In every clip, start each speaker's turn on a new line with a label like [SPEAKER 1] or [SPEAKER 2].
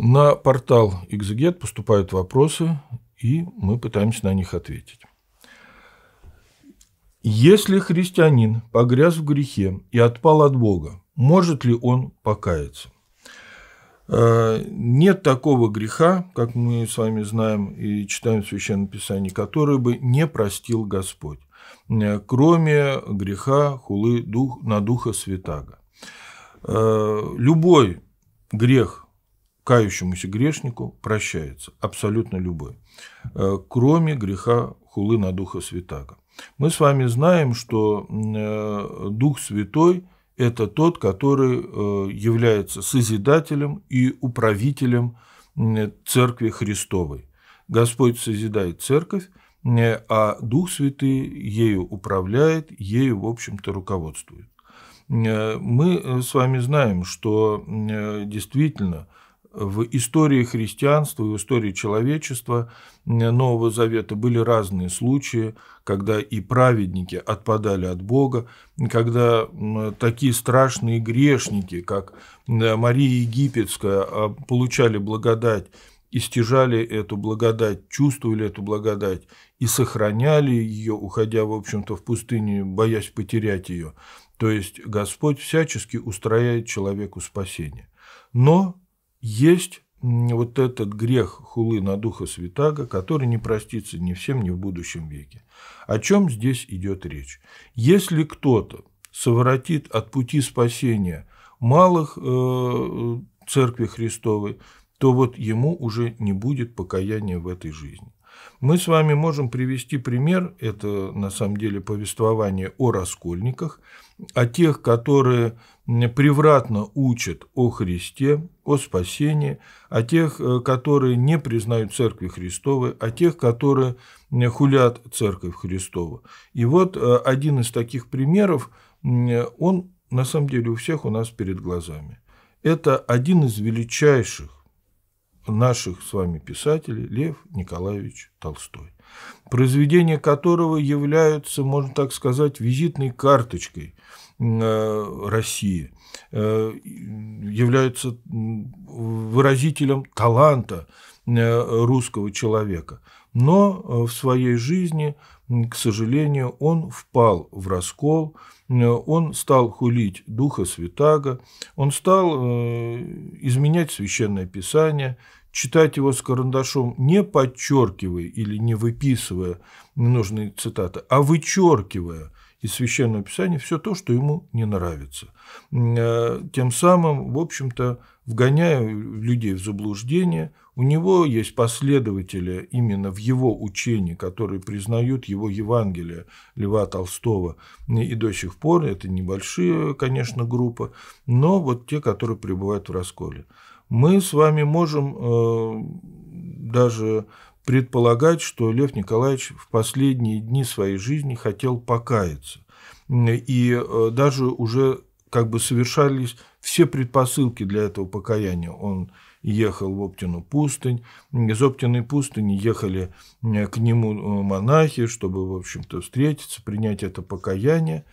[SPEAKER 1] На портал Exeget поступают вопросы, и мы пытаемся на них ответить. Если христианин погряз в грехе и отпал от Бога, может ли он покаяться? Э, Нет такого греха, как мы с вами знаем и читаем в Священном Писании, который бы не простил Господь, э, кроме греха хулы дух, на Духа Святаго. Э, любой грех кающемуся грешнику прощается абсолютно любой, э, кроме греха хулы на Духа Святаго. Мы с вами знаем, что э, Дух Святой – это тот, который э, является созидателем и управителем Церкви Христовой. Господь созидает Церковь, а Дух Святый ею управляет, ею, в общем-то, руководствует. Мы с вами знаем, что действительно – в истории христианства и в истории человечества Нового Завета были разные случаи, когда и праведники отпадали от Бога, когда такие страшные грешники, как Мария Египетская, а, получали благодать и стяжали эту благодать, чувствовали эту благодать и сохраняли ее, уходя, в общем-то, в пустыню, боясь потерять ее. То есть Господь всячески устрояет человеку спасение. Но есть вот этот грех хулы на Духа Святаго, который не простится ни всем, ни в будущем веке. О чем здесь идет речь? Если кто-то совратит от пути спасения малых э, церкви Христовой, то вот ему уже не будет покаяния в этой жизни. Мы с вами можем привести пример, это на самом деле повествование о раскольниках, о тех, которые превратно учат о Христе, о спасении, о тех, э, которые не признают Церкви Христовой, о тех, которые хулят Церковь Христову. И вот э, один из таких примеров, он на самом деле у всех у нас перед глазами. Это один из величайших наших с вами писателей Лев Николаевич Толстой, произведения которого являются, можно так сказать, визитной карточкой э, России, э, являются выразителем таланта э, русского человека. Но в своей жизни, к сожалению, он впал в раскол, он стал хулить Духа Святаго, он стал изменять Священное Писание – читать его с карандашом, не подчеркивая или не выписывая нужные цитаты, а вычеркивая из Священного Писания все то, что ему не нравится. Э, тем самым, в общем-то, вгоняя людей в заблуждение, у него есть последователи именно в его учении, которые признают его Евангелие Льва Толстого. И до сих пор это небольшие, конечно, группы, но вот те, которые пребывают в расколе мы с вами можем э, даже предполагать, что Лев Николаевич в последние дни своей жизни хотел покаяться. И э, даже уже как бы совершались все предпосылки для этого покаяния. Он ехал в Оптину пустынь. Из Оптиной пустыни ехали э, к нему монахи, чтобы, в общем-то, встретиться, принять это покаяние.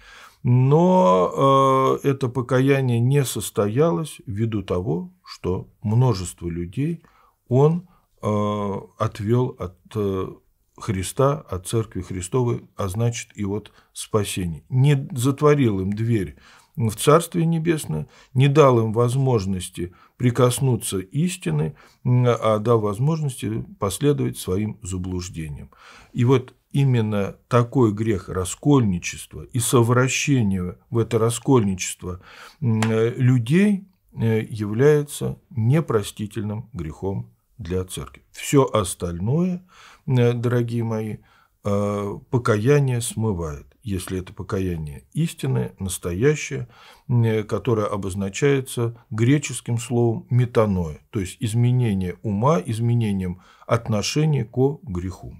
[SPEAKER 1] Но э, это покаяние не состоялось ввиду того, что множество людей он э, отвел от э, Христа, от Церкви Христовой, а значит и от спасения. Не затворил им дверь в Царствие Небесное, не дал им возможности прикоснуться истины, а дал возможности последовать своим заблуждениям. И вот именно такой грех раскольничества и совращение в это раскольничество э, людей э, является непростительным грехом для церкви. Все остальное, э, дорогие мои, покаяние смывает, если это покаяние истинное, настоящее, которое обозначается греческим словом метаноя, то есть изменение ума, изменением отношения к греху.